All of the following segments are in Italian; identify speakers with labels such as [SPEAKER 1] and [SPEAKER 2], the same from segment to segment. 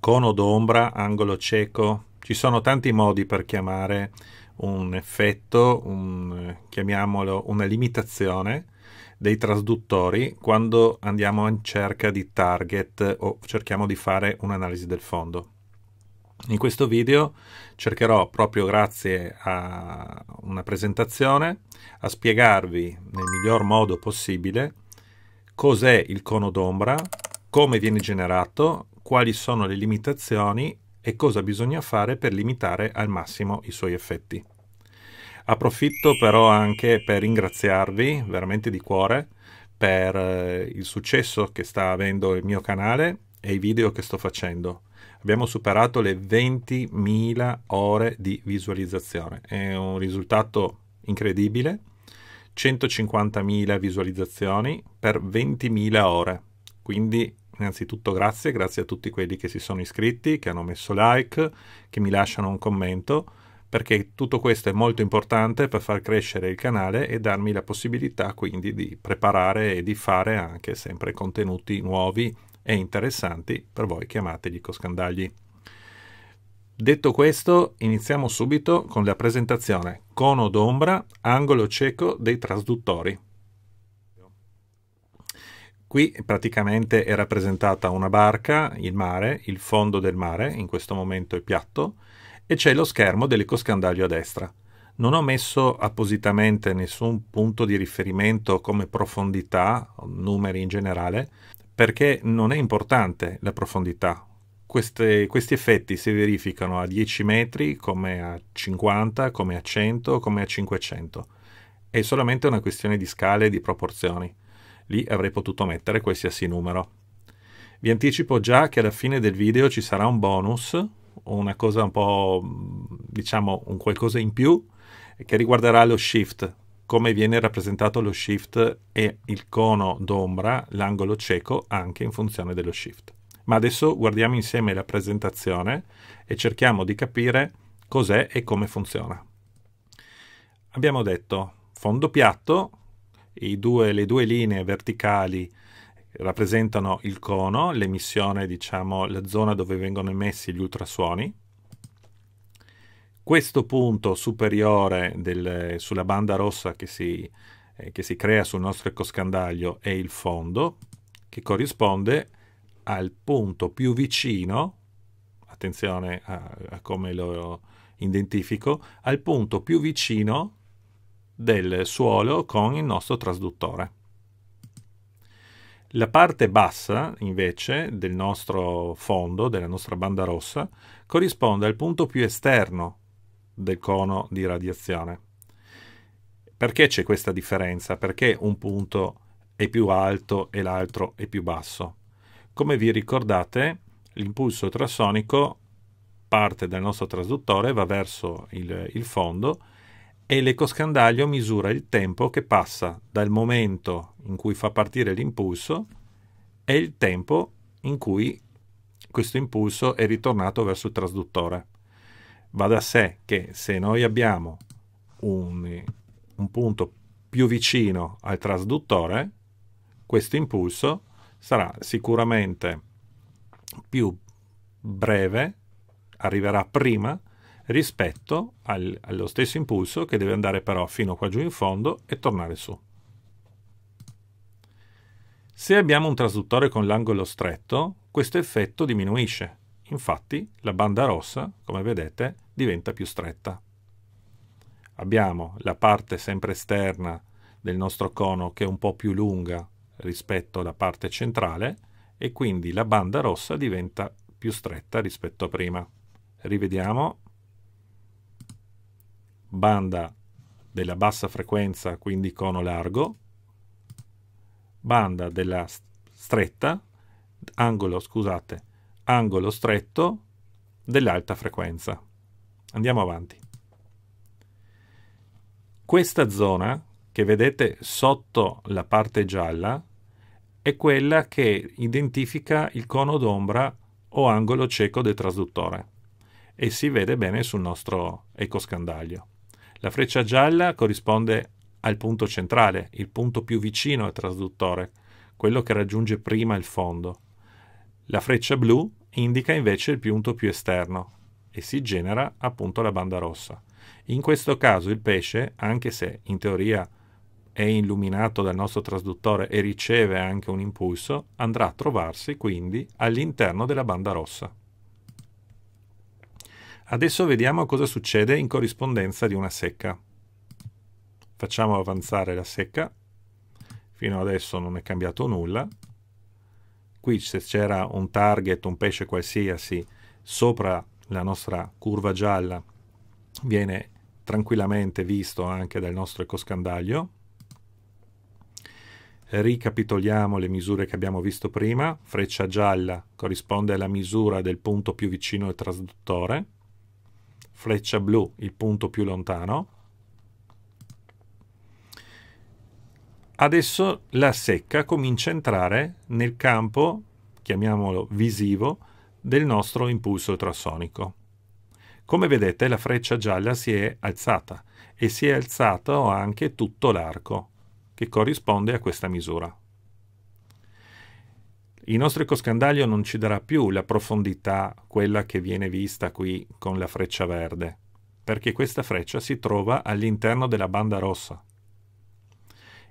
[SPEAKER 1] cono d'ombra, angolo cieco. Ci sono tanti modi per chiamare un effetto, un, chiamiamolo una limitazione dei trasduttori quando andiamo in cerca di target o cerchiamo di fare un'analisi del fondo. In questo video cercherò proprio grazie a una presentazione a spiegarvi nel miglior modo possibile cos'è il cono d'ombra, come viene generato quali sono le limitazioni e cosa bisogna fare per limitare al massimo i suoi effetti. Approfitto però anche per ringraziarvi veramente di cuore per eh, il successo che sta avendo il mio canale e i video che sto facendo. Abbiamo superato le 20.000 ore di visualizzazione, è un risultato incredibile. 150.000 visualizzazioni per 20.000 ore, quindi innanzitutto grazie, grazie a tutti quelli che si sono iscritti, che hanno messo like, che mi lasciano un commento, perché tutto questo è molto importante per far crescere il canale e darmi la possibilità quindi di preparare e di fare anche sempre contenuti nuovi e interessanti per voi che gli coscandagli. Detto questo, iniziamo subito con la presentazione Cono d'ombra, angolo cieco dei trasduttori. Qui praticamente è rappresentata una barca, il mare, il fondo del mare, in questo momento è piatto, e c'è lo schermo dell'ecoscandaglio a destra. Non ho messo appositamente nessun punto di riferimento come profondità, numeri in generale, perché non è importante la profondità. Queste, questi effetti si verificano a 10 metri, come a 50, come a 100, come a 500. È solamente una questione di scale e di proporzioni. Lì avrei potuto mettere qualsiasi numero. Vi anticipo già che alla fine del video ci sarà un bonus, una cosa un po' diciamo un qualcosa in più che riguarderà lo shift, come viene rappresentato lo shift e il cono d'ombra, l'angolo cieco anche in funzione dello shift. Ma adesso guardiamo insieme la presentazione e cerchiamo di capire cos'è e come funziona. Abbiamo detto fondo piatto, due, le due linee verticali rappresentano il cono, l'emissione, diciamo, la zona dove vengono emessi gli ultrasuoni. Questo punto superiore del, sulla banda rossa che si, eh, che si crea sul nostro ecoscandaglio è il fondo, che corrisponde al punto più vicino, attenzione a, a come lo identifico, al punto più vicino del suolo con il nostro trasduttore. La parte bassa, invece, del nostro fondo, della nostra banda rossa, corrisponde al punto più esterno del cono di radiazione. Perché c'è questa differenza? Perché un punto è più alto e l'altro è più basso? Come vi ricordate, l'impulso ultrasonico parte dal nostro trasduttore, va verso il, il fondo e l'ecoscandaglio misura il tempo che passa dal momento in cui fa partire l'impulso e il tempo in cui questo impulso è ritornato verso il trasduttore. Va da sé che se noi abbiamo un, un punto più vicino al trasduttore, questo impulso sarà sicuramente più breve, arriverà prima rispetto al, allo stesso impulso che deve andare però fino qua giù in fondo e tornare su. Se abbiamo un trasduttore con l'angolo stretto, questo effetto diminuisce. Infatti la banda rossa, come vedete, diventa più stretta. Abbiamo la parte sempre esterna del nostro cono che è un po' più lunga rispetto alla parte centrale e quindi la banda rossa diventa più stretta rispetto a prima. Rivediamo banda della bassa frequenza, quindi cono largo, banda della stretta, angolo, scusate, angolo stretto dell'alta frequenza. Andiamo avanti. Questa zona che vedete sotto la parte gialla è quella che identifica il cono d'ombra o angolo cieco del trasduttore e si vede bene sul nostro ecoscandaglio. La freccia gialla corrisponde al punto centrale, il punto più vicino al trasduttore, quello che raggiunge prima il fondo. La freccia blu indica invece il punto più esterno e si genera appunto la banda rossa. In questo caso il pesce, anche se in teoria è illuminato dal nostro trasduttore e riceve anche un impulso, andrà a trovarsi quindi all'interno della banda rossa. Adesso vediamo cosa succede in corrispondenza di una secca. Facciamo avanzare la secca. Fino adesso non è cambiato nulla. Qui se c'era un target, un pesce qualsiasi, sopra la nostra curva gialla viene tranquillamente visto anche dal nostro ecoscandaglio. Ricapitoliamo le misure che abbiamo visto prima. Freccia gialla corrisponde alla misura del punto più vicino al trasduttore freccia blu, il punto più lontano. Adesso la secca comincia a entrare nel campo, chiamiamolo visivo, del nostro impulso ultrasonico. Come vedete la freccia gialla si è alzata e si è alzato anche tutto l'arco, che corrisponde a questa misura. Il nostro ecoscandaglio non ci darà più la profondità, quella che viene vista qui con la freccia verde, perché questa freccia si trova all'interno della banda rossa.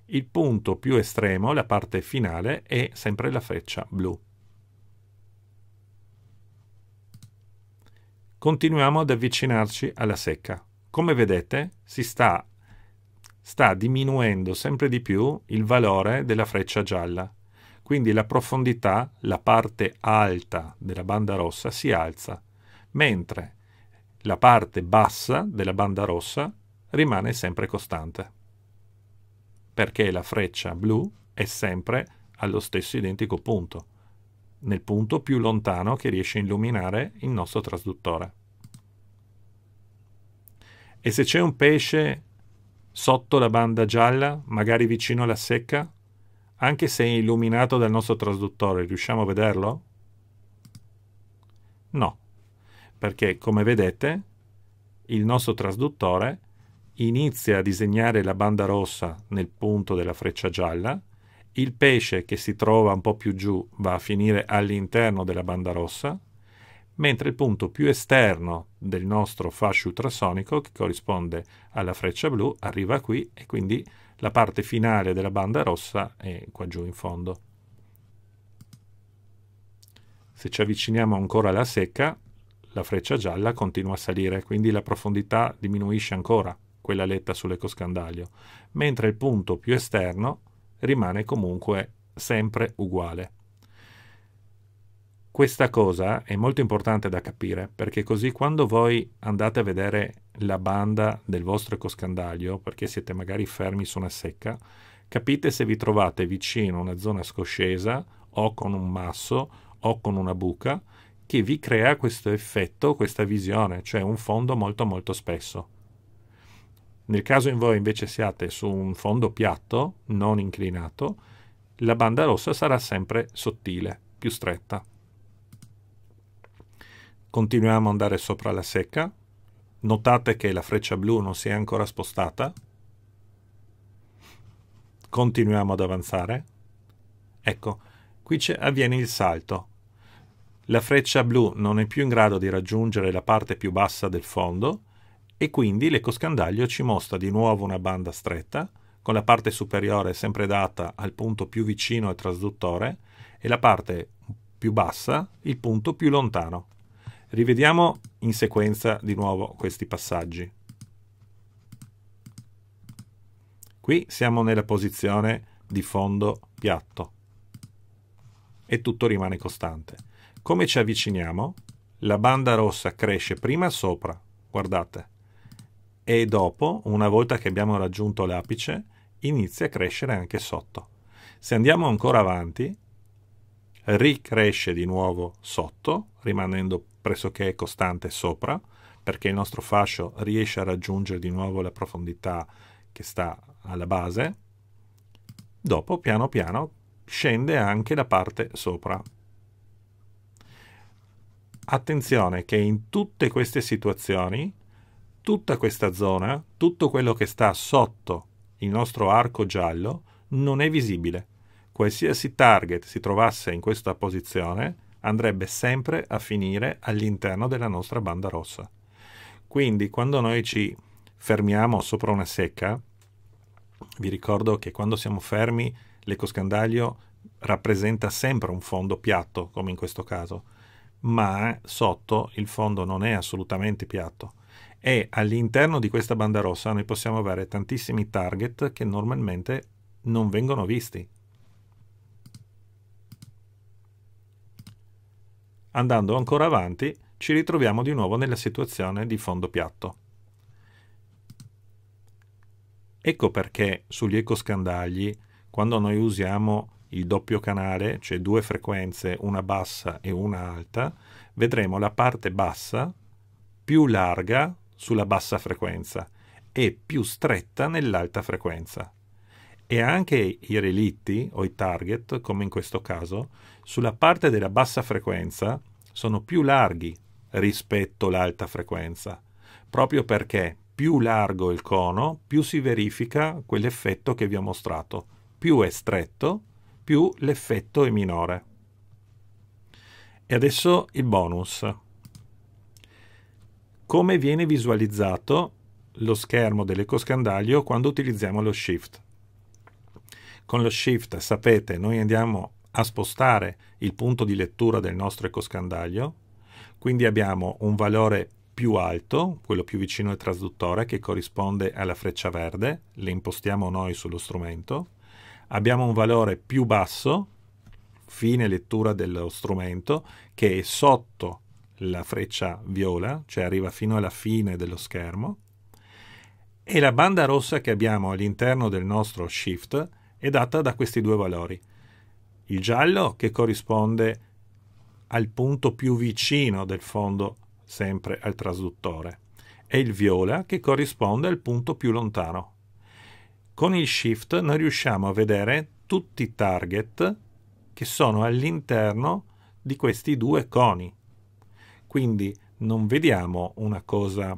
[SPEAKER 1] Il punto più estremo, la parte finale, è sempre la freccia blu. Continuiamo ad avvicinarci alla secca. Come vedete, si sta, sta diminuendo sempre di più il valore della freccia gialla quindi la profondità, la parte alta della banda rossa si alza, mentre la parte bassa della banda rossa rimane sempre costante. Perché la freccia blu è sempre allo stesso identico punto, nel punto più lontano che riesce a illuminare il nostro trasduttore. E se c'è un pesce sotto la banda gialla, magari vicino alla secca, anche se è illuminato dal nostro traduttore, riusciamo a vederlo? No, perché come vedete il nostro traduttore inizia a disegnare la banda rossa nel punto della freccia gialla, il pesce che si trova un po' più giù va a finire all'interno della banda rossa, mentre il punto più esterno del nostro fascio ultrasonico, che corrisponde alla freccia blu, arriva qui e quindi la parte finale della banda rossa è qua giù in fondo. Se ci avviciniamo ancora alla secca, la freccia gialla continua a salire, quindi la profondità diminuisce ancora, quella letta sull'ecoscandaglio, mentre il punto più esterno rimane comunque sempre uguale. Questa cosa è molto importante da capire, perché così quando voi andate a vedere la banda del vostro ecoscandaglio, perché siete magari fermi su una secca, capite se vi trovate vicino a una zona scoscesa o con un masso o con una buca che vi crea questo effetto, questa visione, cioè un fondo molto molto spesso. Nel caso in voi invece siate su un fondo piatto, non inclinato, la banda rossa sarà sempre sottile, più stretta. Continuiamo ad andare sopra la secca, Notate che la freccia blu non si è ancora spostata. Continuiamo ad avanzare. Ecco, qui avviene il salto. La freccia blu non è più in grado di raggiungere la parte più bassa del fondo e quindi l'ecoscandaglio ci mostra di nuovo una banda stretta, con la parte superiore sempre data al punto più vicino al trasduttore e la parte più bassa il punto più lontano. Rivediamo in sequenza di nuovo questi passaggi. Qui siamo nella posizione di fondo piatto e tutto rimane costante. Come ci avviciniamo? La banda rossa cresce prima sopra, guardate, e dopo, una volta che abbiamo raggiunto l'apice, inizia a crescere anche sotto. Se andiamo ancora avanti, ricresce di nuovo sotto, rimanendo pressoché costante sopra, perché il nostro fascio riesce a raggiungere di nuovo la profondità che sta alla base, dopo piano piano scende anche la parte sopra. Attenzione che in tutte queste situazioni, tutta questa zona, tutto quello che sta sotto il nostro arco giallo non è visibile. Qualsiasi target si trovasse in questa posizione, andrebbe sempre a finire all'interno della nostra banda rossa. Quindi quando noi ci fermiamo sopra una secca, vi ricordo che quando siamo fermi l'ecoscandaglio rappresenta sempre un fondo piatto, come in questo caso, ma sotto il fondo non è assolutamente piatto e all'interno di questa banda rossa noi possiamo avere tantissimi target che normalmente non vengono visti andando ancora avanti, ci ritroviamo di nuovo nella situazione di fondo piatto. Ecco perché sugli ecoscandagli, quando noi usiamo il doppio canale, cioè due frequenze, una bassa e una alta, vedremo la parte bassa più larga sulla bassa frequenza e più stretta nell'alta frequenza. E anche i relitti o i target, come in questo caso, sulla parte della bassa frequenza sono più larghi rispetto all'alta frequenza, proprio perché più largo il cono, più si verifica quell'effetto che vi ho mostrato. Più è stretto, più l'effetto è minore. E adesso il bonus. Come viene visualizzato lo schermo dell'ecoscandaglio quando utilizziamo lo shift? Con lo shift, sapete, noi andiamo a spostare il punto di lettura del nostro ecoscandaglio, quindi abbiamo un valore più alto, quello più vicino al traduttore che corrisponde alla freccia verde, le impostiamo noi sullo strumento, abbiamo un valore più basso, fine lettura dello strumento, che è sotto la freccia viola, cioè arriva fino alla fine dello schermo, e la banda rossa che abbiamo all'interno del nostro shift è data da questi due valori il giallo che corrisponde al punto più vicino del fondo sempre al trasduttore e il viola che corrisponde al punto più lontano. Con il shift noi riusciamo a vedere tutti i target che sono all'interno di questi due coni. Quindi non vediamo una cosa,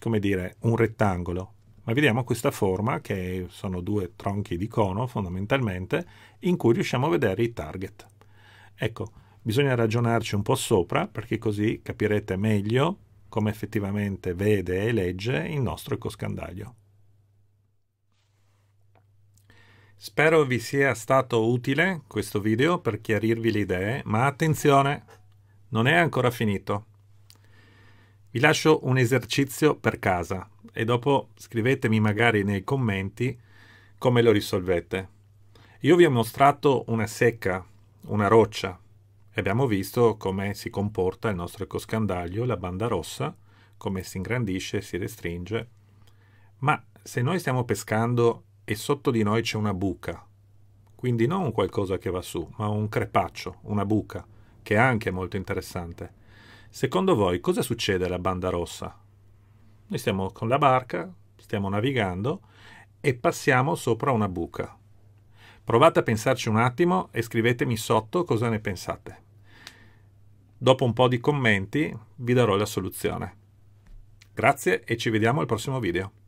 [SPEAKER 1] come dire, un rettangolo, ma vediamo questa forma che sono due tronchi di cono fondamentalmente in cui riusciamo a vedere i target. Ecco, bisogna ragionarci un po' sopra perché così capirete meglio come effettivamente vede e legge il nostro ecoscandaglio. Spero vi sia stato utile questo video per chiarirvi le idee, ma attenzione, non è ancora finito. Vi lascio un esercizio per casa e dopo scrivetemi magari nei commenti come lo risolvete. Io vi ho mostrato una secca, una roccia e abbiamo visto come si comporta il nostro ecoscandaglio, la banda rossa, come si ingrandisce, e si restringe. Ma se noi stiamo pescando e sotto di noi c'è una buca, quindi non qualcosa che va su, ma un crepaccio, una buca, che è anche molto interessante Secondo voi cosa succede alla banda rossa? Noi stiamo con la barca, stiamo navigando e passiamo sopra una buca. Provate a pensarci un attimo e scrivetemi sotto cosa ne pensate. Dopo un po' di commenti vi darò la soluzione. Grazie e ci vediamo al prossimo video.